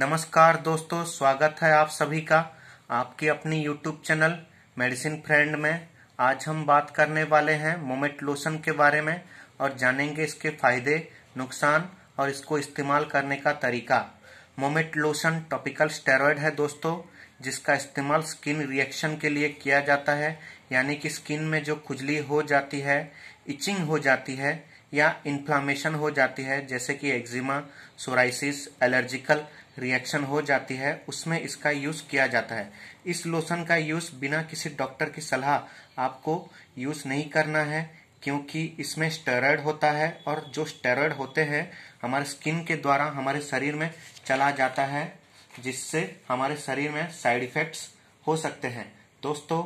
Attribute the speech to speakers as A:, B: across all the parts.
A: नमस्कार दोस्तों स्वागत है आप सभी का आपके अपनी यूट्यूब चैनल मेडिसिन फ्रेंड में आज हम बात करने वाले हैं मोमेट लोशन के बारे में और जानेंगे इसके फायदे नुकसान और इसको इस्तेमाल करने का तरीका मोमेट लोशन टॉपिकल स्टेरॉयड है दोस्तों जिसका इस्तेमाल स्किन रिएक्शन के लिए किया जाता है यानी कि स्किन में जो खुजली हो जाती है इचिंग हो जाती है या इन्फ्लामेशन हो जाती है जैसे कि एक्जिमा सोराइसिस एलर्जिकल रिएक्शन हो जाती है उसमें इसका यूज किया जाता है इस लोशन का यूज बिना किसी डॉक्टर की सलाह आपको यूज नहीं करना है क्योंकि इसमें स्टेरॉयड होता है और जो स्टेरॉयड होते हैं हमारे स्किन के द्वारा हमारे शरीर में चला जाता है जिससे हमारे शरीर में साइड इफेक्ट्स हो सकते हैं दोस्तों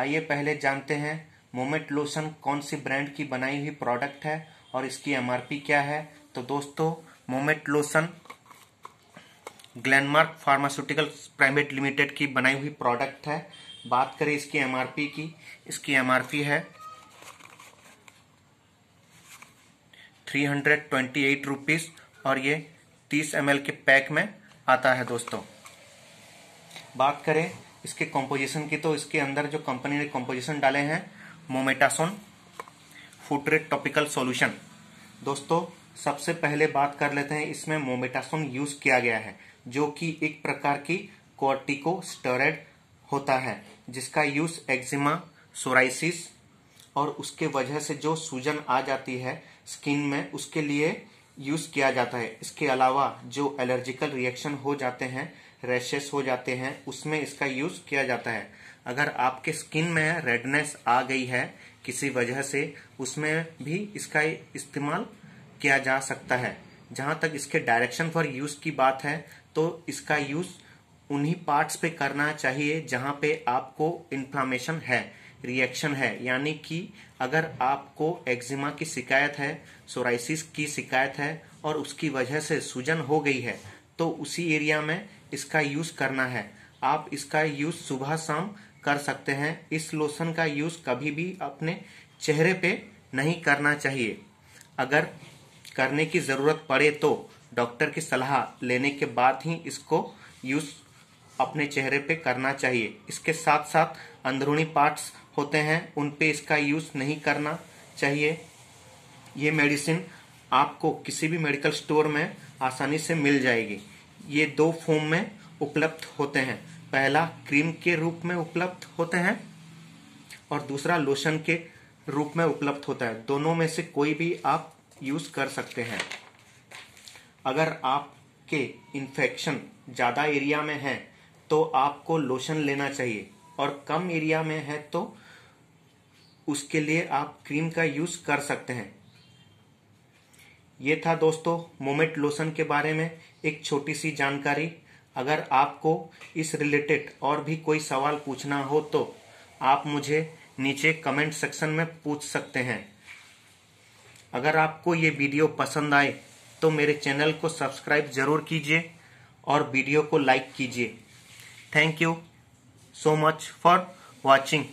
A: आइए पहले जानते हैं मोमेंट लोशन कौन सी ब्रांड की बनाई हुई प्रोडक्ट है और इसकी एमआरपी क्या है तो दोस्तों momate lotion Glenmark pharmaceutical private limited की बनाई हुई प्रोडक्ट है बात करें इसकी एमआरपी की इसकी एमआरपी है three hundred twenty eight rupees और ये तीस एम के पैक में आता है दोस्तों बात करें इसके कॉम्पोजिशन की तो इसके अंदर जो कंपनी ने कॉम्पोजिशन डाले हैं मोमेटासोन फुटरेट टॉपिकल सॉल्यूशन दोस्तों सबसे पहले बात कर लेते हैं इसमें मोमेटासोन यूज किया गया है जो कि एक प्रकार की कॉर्टिकोस्टेरॉइड होता है जिसका यूज एक्जिमा सोराइसिस और उसके वजह से जो सूजन आ जाती है स्किन में उसके लिए यूज किया जाता है इसके अलावा जो एलर्जिकल रिएक्शन हो जाते हैं रैशेस हो जाते हैं उसमें इसका यूज किया जाता है अगर आपके स्किन में रेडनेस आ गई है किसी वजह से उसमें भी इसका इस्तेमाल किया जा सकता है जहां तक इसके डायरेक्शन फॉर यूज की बात है तो इसका यूज उन्हीं पार्ट्स पे करना चाहिए जहां पे आपको इन्फ्लामेशन है रिएक्शन है यानी कि अगर आपको एक्जिमा की शिकायत है सोराइसिस की शिकायत है और उसकी वजह से सूजन हो गई है तो उसी एरिया में इसका यूज करना है आप इसका यूज सुबह शाम कर सकते हैं इस लोशन का यूज कभी भी अपने चेहरे पे नहीं करना चाहिए अगर करने की ज़रूरत पड़े तो डॉक्टर की सलाह लेने के बाद ही इसको यूज अपने चेहरे पे करना चाहिए इसके साथ साथ अंदरूनी पार्ट्स होते हैं उन पे इसका यूज नहीं करना चाहिए ये मेडिसिन आपको किसी भी मेडिकल स्टोर में आसानी से मिल जाएगी ये दो फॉर्म में उपलब्ध होते हैं पहला क्रीम के रूप में उपलब्ध होते हैं और दूसरा लोशन के रूप में उपलब्ध होता है दोनों में से कोई भी आप यूज कर सकते हैं अगर आपके इन्फेक्शन ज़्यादा एरिया में है तो आपको लोशन लेना चाहिए और कम एरिया में है तो उसके लिए आप क्रीम का यूज कर सकते हैं ये था दोस्तों मोमेंट लोशन के बारे में एक छोटी सी जानकारी अगर आपको इस रिलेटेड और भी कोई सवाल पूछना हो तो आप मुझे नीचे कमेंट सेक्शन में पूछ सकते हैं अगर आपको ये वीडियो पसंद आए तो मेरे चैनल को सब्सक्राइब जरूर कीजिए और वीडियो को लाइक कीजिए thank you so much for watching